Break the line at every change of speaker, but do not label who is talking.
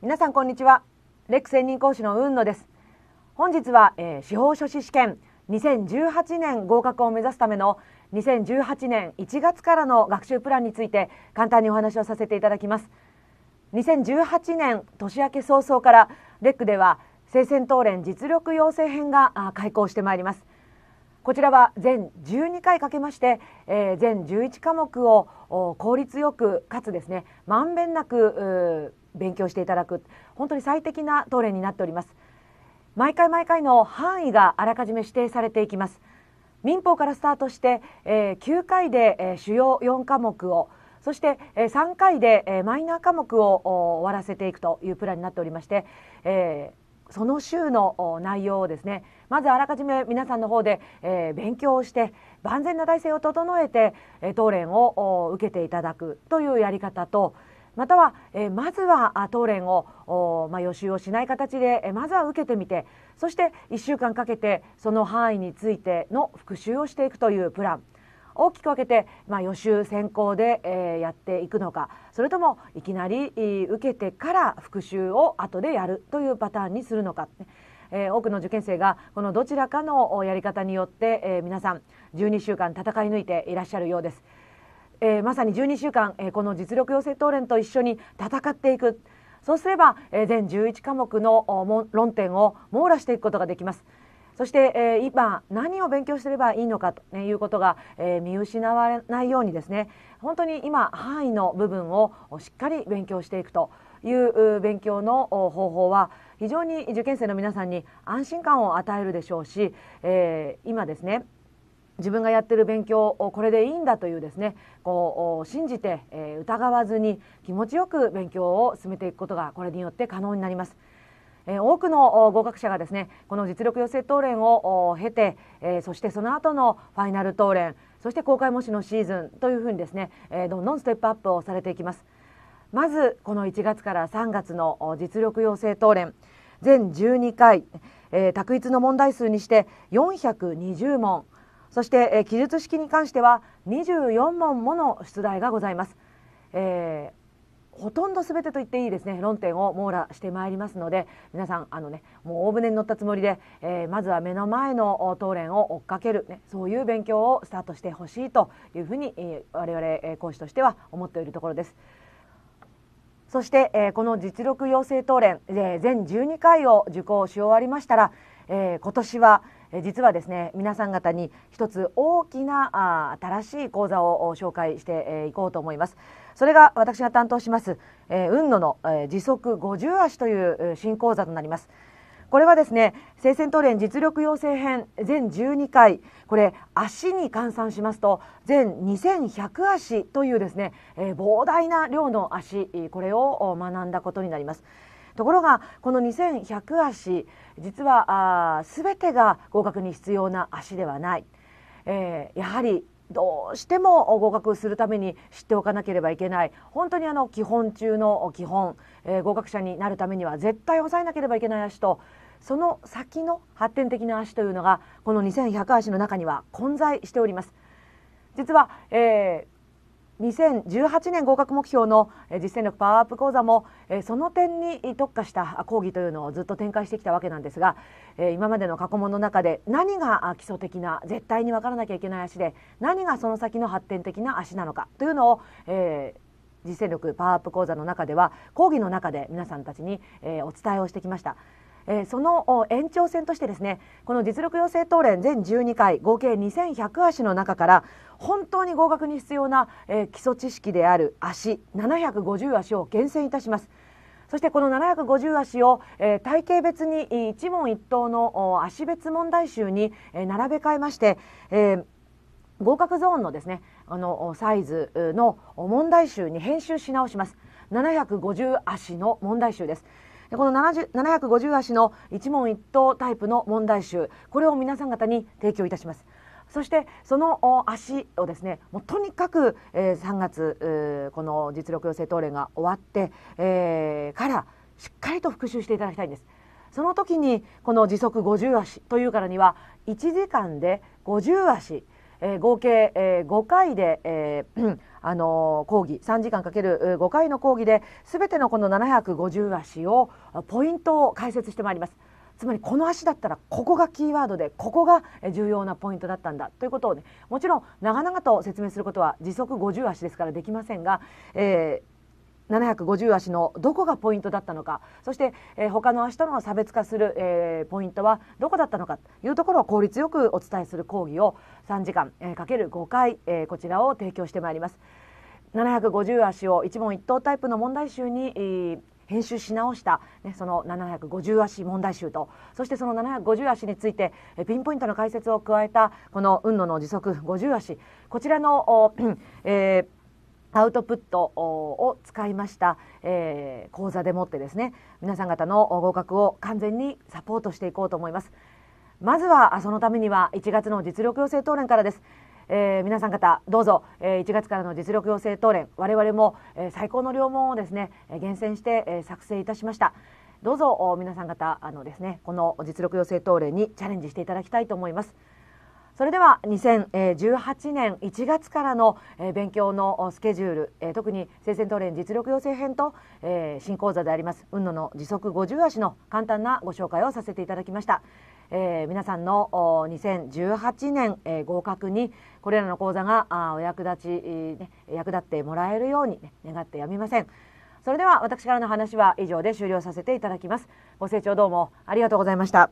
皆さんこんにちはレック専任講師の雲野です本日は、えー、司法書士試験2018年合格を目指すための2018年1月からの学習プランについて簡単にお話をさせていただきます2018年年明け早々からレックでは生鮮討連実力養成編が開講してまいりますこちらは全12回かけまして、えー、全11科目を効率よくかつですねまんべんなく勉強していただく本当に最適なト練になっております毎回毎回の範囲があらかじめ指定されていきます民法からスタートして、えー、9回で、えー、主要4科目をそして、えー、3回で、えー、マイナー科目を終わらせていくというプランになっておりまして、えー、その週の内容をですねまずあらかじめ皆さんの方で、えー、勉強をして万全な体制を整えて、えー、答練を受けていただくというやり方と、または、えまずは当連を、まあ、予習をしない形で、えまずは受けてみてそして1週間かけてその範囲についての復習をしていくというプラン大きく分けて、まあ、予習先行で、えー、やっていくのかそれともいきなり、受けてから復習を後でやるというパターンにするのか、えー、多くの受験生がこのどちらかのやり方によって、えー、皆さん12週間戦い抜いていらっしゃるようです。えー、まさに12週間、えー、この実力養成討論と一緒に戦っていくそうすれば、えー、全11科目の論点を網羅していくことができます。そして、えー、今何を勉強すればいいのかということが、えー、見失われないようにですね本当に今範囲の部分をしっかり勉強していくという勉強の方法は非常に受験生の皆さんに安心感を与えるでしょうし、えー、今ですね自分がやってる勉強をこれでいいんだというですねこう信じて、え疑わずに気持ちよく勉強を進めていくことがこれによって可能になります。え多くの合格者がですねこの実力養成当練を経て、えそしてその後のファイナル当練そして公開模試のシーズンというふうにですね、えどんどんステップアップをされていきますまずこの1月から3月の実力養成当連全12回、えー、択一の問題数にして420問そして、え記述式に関しては24問もの出題がございます、えー、ほとんど全てと言っていいですね論点を網羅してまいりますので皆さんあのねもう大船に乗ったつもりで、えー、まずは目の前の答練を追っかける、ね、そういう勉強をスタートしてほしいというふうに、えー、我々、え講師としては思っているところです。そして、えー、この実力養成答練、えー、全12回を受講し終わりましたら、えー、今年は、実はですね皆さん方に一つ大きな新しい講座を紹介していこうと思いますそれが私が担当します運野の時速50足という新講座となりますこれはですね聖戦闘ン実力養成編全12回これ足に換算しますと全2100足というですね、えー、膨大な量の足これを学んだことになりますところがこの2100足実は全てが合格に必要な足ではない、えー、やはりどうしても合格するために知っておかなければいけない本当にあの基本中の基本、えー、合格者になるためには絶対抑えなければいけない足とその先の発展的な足というのがこの2100足の中には混在しております実は、えー2018年合格目標の実践力パワーアップ講座もその点に特化した講義というのをずっと展開してきたわけなんですが今までの過去問の中で何が基礎的な絶対に分からなきゃいけない足で何がその先の発展的な足なのかというのを、えー、実践力パワーアップ講座の中では講義の中で皆さんたちに、えー、お伝えをしてきました。えー、その延長線としてですねこの実力養成等連全12回合計2100足の中から本当に合格に必要な、えー、基礎知識である足750足を厳選いたします。そしてこの750足を、えー、体系別に一問一答の足別問題集に、えー、並べ替えまして、えー、合格ゾーンのですねあのサイズの問題集に編集し直します750足の問題集ですこの750足の一問一答タイプの問題集これを皆さん方に提供いたしますそしてその足をですねもうとにかく、えー、3月この実力予成党練が終わって、えー、からしっかりと復習していただきたいんです。その時にこの時速50足というからには1時間で50足、えー、合計、えー、5回で、えー あのー、講義3時間かける5回の講義で全てのこの750足をポイントを解説してまいります。つまりこの足だったらここがキーワードでここが重要なポイントだったんだということをねもちろん長々と説明することは時速50足ですからできませんが、えー、750足のどこがポイントだったのかそして、えー、他の足との差別化する、えー、ポイントはどこだったのかというところを効率よくお伝えする講義を3時間、えー、かける5回、えー、こちらを提供してまいります。750足を一問一答タイプの問題集に、えー編集し直した、ね、その750足問題集とそしてその750足についてピンポイントの解説を加えたこの運動の時速50足こちらの、えーアウトプットを使いました、えー、講座でもってですね皆さん方の合格を完全にサポートしていこうと思いますまずはそのためには1月の実力養成討論からですえー、皆さん方どうぞ、えー、1月からの実力養成党連我々も、えー、最高の良問をですね、え厳選して、え作成いたしました。どうぞお皆さん方あのですねこの実力養成党連にチャレンジしていただきたいと思います。それでは2018年1月からの勉強のスケジュール特に生鮮ト連実力養成編と新講座であります運野の時速50足の簡単なご紹介をさせていただきましたえー、皆さんの2018年、えー、合格にこれらの講座があお役立ち、ね、役立ってもらえるように、ね、願ってやみません。それでは私からの話は以上で終了させていただきます。ご清聴どうもありがとうございました。